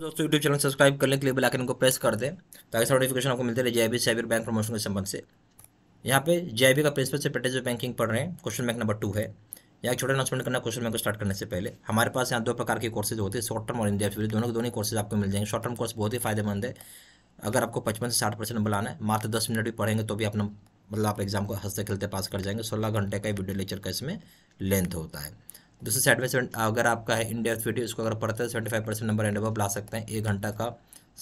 दोस्तों YouTube channel subscribe करने के लिए बेल आइकन को प्रेस कर दें ताकि नोटिफिकेशन आपको मिलते रहे जेआईबी साइबर बैंक प्रमोशन के संबंध से यहाँ पे जेआईबी का प्रिंसिपल से पेटेज बैंकिंग पढ़ रहे हैं क्वेश्चन बैंक नंबर टू है या एक छोटा अनाउंसमेंट करना क्वेश्चन बैंक को स्टार्ट करने से पहले हमारे पास यहाँ दो प्रकार के कोर्सेज होते हैं शॉर्ट टर्म और इंडिया फिर दोनों के दोनों कोर्सेज आपको मिल जाएंगे शॉर्ट टर्म कोर्स बहुत ही फायदेमंद है अगर आपको पचपन से साठ परसेंट बुलाना है मात्र दस मिनट भी पढ़ेंगे तो भी अपना मतलब आप एग्जाम को हंसते खेलते पास कर जाएंगे सोलह घंटे का वीडियो लेक्चर का इसमें लेंथ होता है दूसरे साइड में अगर आपका है इंडिया वीडियो इसको अगर पढ़ते हैं seventy five percent number and अब ला सकते हैं एक घंटा का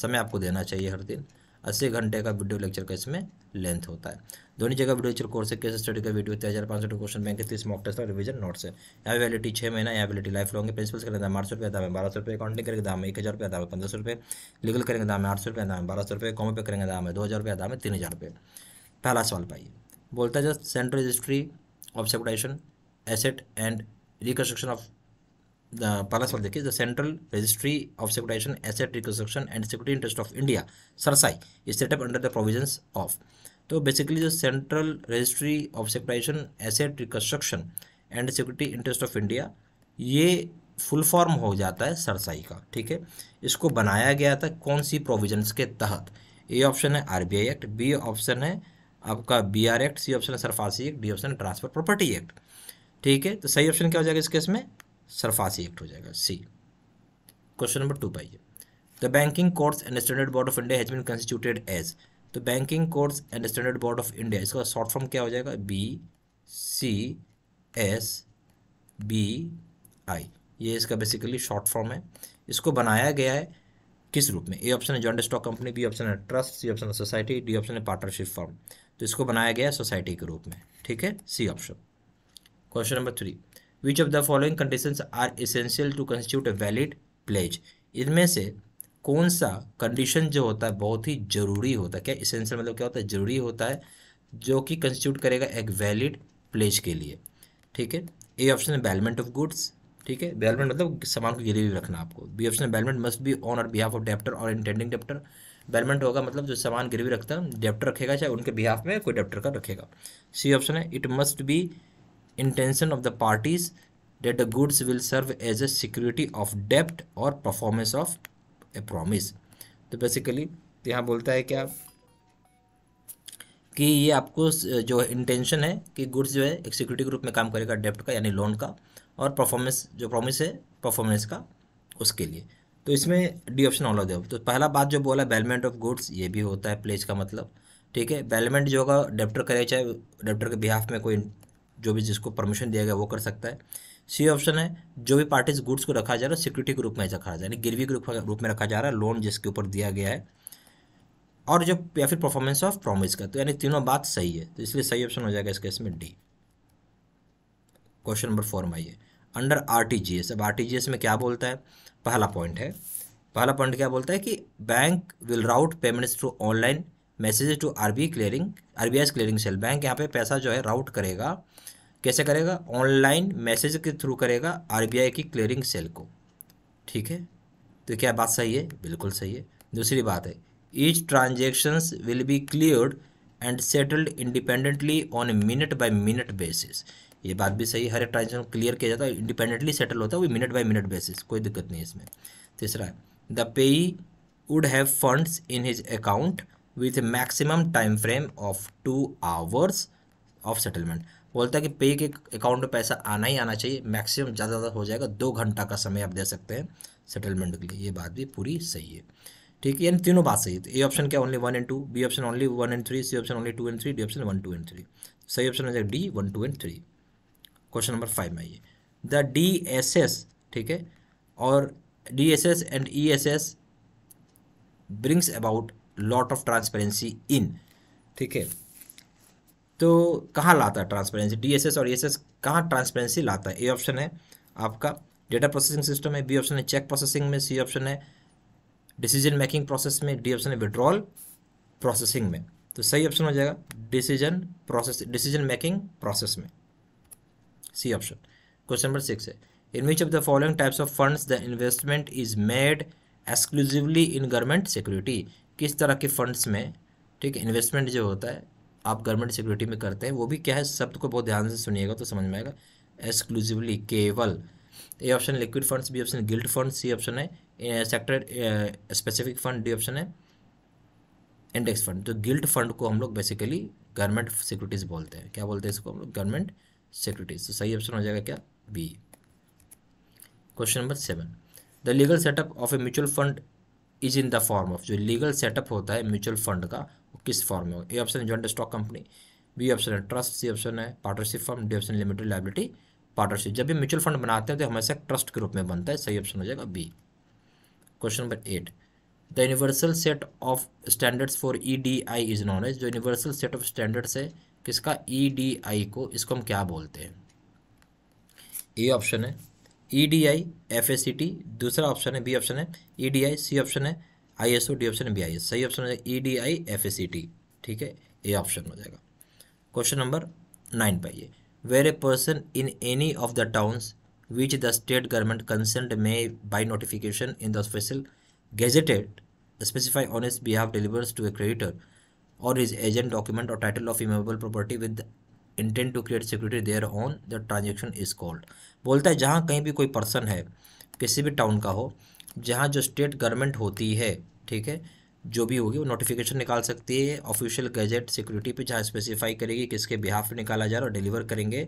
समय आपको देना चाहिए हर दिन अस्सी घंटे का वीडियो लेक्चर का इसमें लेंथ होता है दोनों जगह वीडियो लेक्चर कोर्स है केस स्टडी का वीडियो तेरह हज़ार पाँच सौ क्वेश्चन बैंक तीस मॉक टेस्ट और रिविजन नोट्स है यहाँ वैलिटी छः महीना यहाँ वैलिटी लाइफ लॉन्ग है प्रिंसिपल्स करेंगे दाम आठ सौ रुपये दाम है बारह सौ रुपये अकाउंटिंग करेंगे दाम एक हज़ार रुपये दाम है पंद्रह सौ रुपये लीगल करेंगे दाम है आठ सौ रुपये दाम है बारह सौ रुपये कॉमो पे करेंगे दाम है दो हज़ार रुपये दाम है तीन हज़ार रुपये पहला सवाल पाइए बोलता है just central registry of separation asset and reconstruction of the palace one देखिए the central registry of Securitization asset Reconstruction and security interest of India CERSAI is set up under the provisions तो basically जो central registry of securitization asset reconstruction and security interest of India ये full form हो जाता है cerci का ठीक है इसको बनाया गया था कौन सी प्रोविजंस के तहत ए ऑप्शन है आरबीआई एक्ट बी ऑप्शन है आपका B R act C option है सरफासी एक्ट डी ऑप्शन है ट्रांसफर प्रॉपर्टी एक्ट ठीक है तो सही ऑप्शन क्या हो जाएगा इस केस में सरफासी एक्ट हो जाएगा सी क्वेश्चन नंबर टू पाइए the banking courts and standard board of India has been constituted as तो banking courts and standard board of India इसका शॉर्ट फॉर्म क्या हो जाएगा B C S B I ये इसका बेसिकली शॉर्ट फॉर्म है इसको बनाया गया है किस रूप में ए ऑप्शन है joint stock company B option है ट्रस्ट सी ऑप्शन है सोसाइटी डी ऑप्शन है पार्टनरशिप फॉर्म तो इसको बनाया गया है सोसाइटी के रूप में ठीक है C option question number three which of the following conditions are essential to constitute a valid pledge इनमें से कौन सा कंडीशन जो होता है बहुत ही ज़रूरी होता है क्या इसेंशियल मतलब क्या होता है ज़रूरी होता है जो कि कंस्टिट्यूट करेगा एक वैलिड प्लेज के लिए ठीक है ए ऑप्शन है बैलमेंट ऑफ गुड्स ठीक है बैलमेंट मतलब सामान को गिरवी रखना आपको बी ऑप्शन है बैलमेंट मस्ट बी ऑन और बिहाफ ऑफ डेप्टर और इंटेंडिंग डेप्टर बैलमेंट होगा मतलब जो सामान गिरवी रखता है डेप्टर रखेगा चाहे उनके बिहाफ में कोई डेप्टर का रखेगा सी ऑप्शन है it must be intention of the parties that the goods will serve as a security of debt or performance of a promise तो बेसिकली तो यहाँ बोलता है क्या कि ये आपको जो इंटेंशन है कि गुड्स जो है एक सिक्योरिटी के रूप में काम करेगा डेप्ट का यानी लोन का और परफॉर्मेंस जो प्रॉमिस है परफॉर्मेंस का उसके लिए तो इसमें डी ऑप्शन ऑल ऑफ तो पहला बात जो बोला बैलमेंट ऑफ गुड्स ये भी होता है प्लेज का मतलब ठीक है बैलमेंट जो होगा डेप्टर करे चाहे डेप्टर के बिहाफ में कोई जो भी जिसको परमिशन दिया गया वो कर सकता है सी ऑप्शन है जो भी पार्टीज गुड्स को रखा जा रहा है सिक्योरिटी के रूप में रखा जा रहा है गिरवी के रूप में रखा जा रहा है लोन जिसके ऊपर दिया गया है और जो या फिर परफॉर्मेंस ऑफ प्रॉमिस का तो यानी तीनों बात सही है तो इसलिए सही ऑप्शन हो जाएगा इस केस में डी क्वेश्चन नंबर फोर में आइए under R T G S अब आर टी जी एस में क्या बोलता है पहला पॉइंट है पहला पॉइंट क्या बोलता है कि bank will route payments through online message to R B clearing R B I clearing cell bank यहाँ पे पैसा जो है राउट करेगा कैसे करेगा ऑनलाइन मैसेज के थ्रू करेगा आर बी आई की क्लियरिंग सेल को ठीक है तो क्या बात सही है बिल्कुल सही है दूसरी बात है each transactions will be cleared and settled independently on minute by minute basis ये बात भी सही है हर एक ट्रांजेक्शन क्लियर किया जाता है इंडिपेंडेंटली सेटल होता है वो मिनट बाई मिनट बेसिस कोई दिक्कत नहीं है इसमें तीसरा the payee would have funds in his account with maximum time frame of two hours of settlement बोलता है कि पे के अकाउंट में पैसा आना ही आना चाहिए मैक्सिमम ज़्यादा ज़्यादा हो जाएगा दो घंटा का समय आप दे सकते हैं सेटलमेंट के लिए ये बात भी पूरी सही है ठीक है यानी तीनों बात सही है ए तो ऑप्शन क्या only one and two B option only one and three C option only two and three D option one two and three सही ऑप्शन हो जाएगा D one two and three question number five में आइए the D S S ठीक है और D S S and E S S brings about lot of transparency in ठीक है तो कहाँ लाता है ट्रांसपेरेंसी डीएसएस और ईएसएस e कहाँ ट्रांसपेरेंसी लाता है ए ऑप्शन है आपका डेटा प्रोसेसिंग सिस्टम है बी ऑप्शन है चेक प्रोसेसिंग में सी ऑप्शन है डिसीजन मेकिंग प्रोसेस में डी ऑप्शन है विड्रॉल प्रोसेसिंग में तो सही ऑप्शन हो जाएगा decision process decision making process में C option question number six है in which of the following types of funds the investment is made exclusively in government security किस तरह के फंड्स में ठीक है इन्वेस्टमेंट जो होता है आप गवर्नमेंट सिक्योरिटी में करते हैं वो भी क्या है शब्द को बहुत ध्यान से सुनिएगा तो समझ में आएगा एक्सक्लूसिवली केवल A option liquid funds B option gilt fund C option है sector specific fund D option है इंडेक्स फंड तो गिल्ड फंड को हम लोग बेसिकली गवर्नमेंट सिक्योरिटीज़ बोलते हैं क्या बोलते हैं इसको हम लोग गवर्नमेंट सिक्योरिटीज़ तो सही ऑप्शन हो जाएगा क्या B question number seven the legal setup of a mutual fund is in the form of जो लीगल सेटअप होता है म्यूचुअल फंड का वो किस फॉर्म में हो ए ऑप्शन है joint stock company B option है ट्रस्ट सी ऑप्शन है partnership firm D option limited liability partnership जब भी म्यूचुअल फंड बनाते हैं तो हमेशा ट्रस्ट के रूप में बनता है सही ऑप्शन हो जाएगा B question number eight the universal set of standards for E D I is known as जो यूनिवर्सल सेट ऑफ स्टैंडर्ड्स है किसका ई डी आई को इसको हम क्या बोलते हैं ए ऑप्शन है E D I F S C T दूसरा ऑप्शन है बी ऑप्शन है E D I C option है I S O D option है बी आई एस सही ऑप्शन e हो जाएगा E D I F A C T ठीक है ए ऑप्शन हो जाएगा क्वेश्चन नंबर नाइन पाइए where a person in any of the towns which the state government concert may by notification in the special gazetted specify on is behalf delivers to a creditor or is agent document और title of immovable property with intent to create security there on the transaction is called बोलता है जहाँ कहीं भी कोई person है किसी भी टाउन का हो जहाँ जो स्टेट गवर्नमेंट होती है ठीक है जो भी होगी वो नोटिफिकेशन निकाल सकती है ऑफिशियल गैजेट सिक्योरिटी पे जहाँ स्पेसिफाई करेगी किसके बिहाफ पे निकाला जा रहा है और डिलीवर करेंगे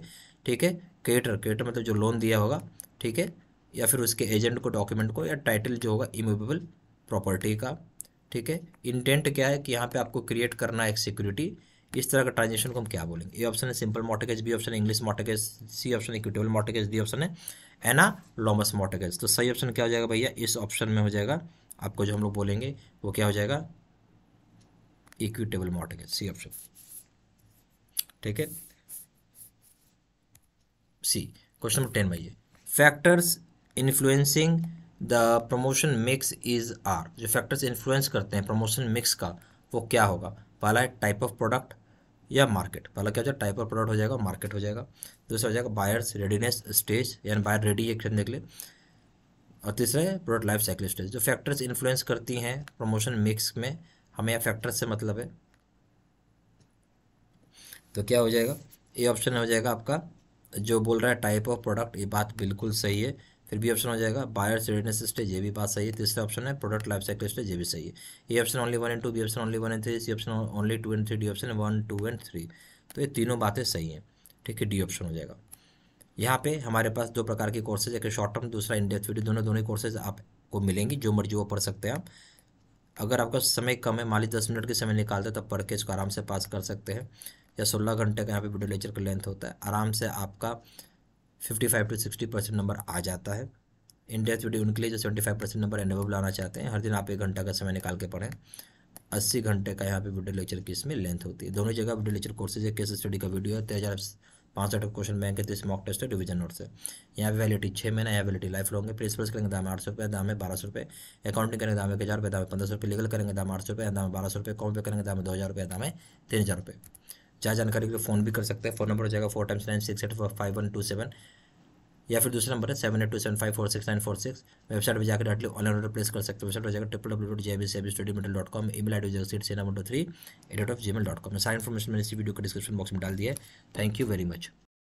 ठीक है क्रिएटर क्रेटर मतलब जो लोन दिया होगा ठीक है या फिर उसके एजेंट को डॉक्यूमेंट को या टाइटल जो होगा इमूवेबल प्रॉपर्टी का ठीक है इंटेंट क्या है कि यहाँ पर आपको क्रिएट करना है एक सिक्योरिटी इस तरह का ट्रांजेक्शन को हम क्या बोलेंगे ए ऑप्शन है सिंपल मोटेगेज बी ऑप्शन है English mortgage C option equitable mortgage D option है लॉमस मोटेगेज तो सही ऑप्शन क्या हो जाएगा भैया इस ऑप्शन में हो जाएगा आपको जो हम लोग बोलेंगे वो क्या हो जाएगा इक्विटेबल मोटेगेज सी ऑप्शन ठीक है सी क्वेश्चन नंबर टेन भैया factors influencing the promotion mix is are जो फैक्टर्स इन्फ्लुएंस करते हैं प्रमोशन मिक्स का वो क्या होगा पहला है टाइप ऑफ प्रोडक्ट या मार्केट पहला क्या हो जाएगा टाइप ऑफ प्रोडक्ट हो जाएगा मार्केट हो जाएगा दूसरा हो जाएगा बायर्स रेडीनेस स्टेज यानी बायर रेडी है खरीदने के लिए और तीसरा है प्रोडक्ट लाइफ साइकिल स्टेज जो फैक्टर्स इन्फ्लुएंस करती हैं प्रमोशन मिक्स में हमें यहाँ फैक्टर्स से मतलब है तो क्या हो जाएगा ये ऑप्शन हो जाएगा आपका जो बोल रहा है टाइप ऑफ प्रोडक्ट ये बात बिल्कुल सही है फिर भी ऑप्शन हो जाएगा बायर्स रेडनेस स्टेज ये भी बात सही है तीसरा ऑप्शन है प्रोडक्ट लाइफ साइकिल स्टेज ये भी सही है A option only one and two B option only one and three C option only two and three D option one two and three तो ये तीनों बातें सही हैं ठीक है डी ऑप्शन हो जाएगा यहाँ पे हमारे पास दो प्रकार के कोर्सेज एक शॉर्ट टर्म दूसरा इंडेक्स वीडियो दोनों दोनों कोर्सेज आपको मिलेंगी जो मर्जी वो पढ़ सकते हैं आप अगर आपका समय कम है माली दस मिनट के समय निकालते हैं तो पढ़ के इसको आराम से पास कर सकते हैं या सोलह घंटे का यहाँ पे वीडियो लेक्चर का लेंथ होता है आराम से आपका fifty five to sixty percent number आ जाता है इन डेथ वीडियो उनके लिए जो seventy five percent number enable लाना चाहते हैं हर दिन आप एक घंटा का समय निकाल के पढ़ें अस्सी घंटे का यहाँ पे वीडियो लेक्चर की इसमें लेंथ होती है दोनों जगह video lecture courses case study का वीडियो है तेरह पाँच सौ क्वेश्चन बैंक है तो मॉक टेस्ट है डिवीजन नोट से यहाँ पे वैलिटी छः महीना यहाँ वैलिटी लाइफ लॉन्ग है प्रिंसिपल्स करेंगे दाम आठ सौ रुपये दाम है बारह सौ रुपये अकाउंटिंग करेंगे दाम एक हज़ार रुपये दाम पंद्रह सौ रुपये लीगल करेंगे दाम आठ सौ रुपये दाम बारह सौ रुपये कॉम पे करेंगे दाम दो हज़ार रुपये दाम है तीन हज़ार रुपये जहाँ जानकारी के लिए फ़ोन भी कर सकते हैं फ़ोन नंबर हो जाएगा four times nine six eight five one two seven या फिर दूसरा नंबर है seven eight two seven five four six nine four six website पर जाकर डायरेक्टली ऑनलाइन ऑर्डर प्लेस कर सकते हैं वेबसाइट हो जाएगा triple W dot J B C study medal dot com E mail I D सीट सेना मोटो three eight of G mail dot com सारी इन्फॉर्मेशन मैंने इसी वीडियो के डिस्क्रिप्शन बॉक्स में डाल दिया है थैंक यू वेरी मच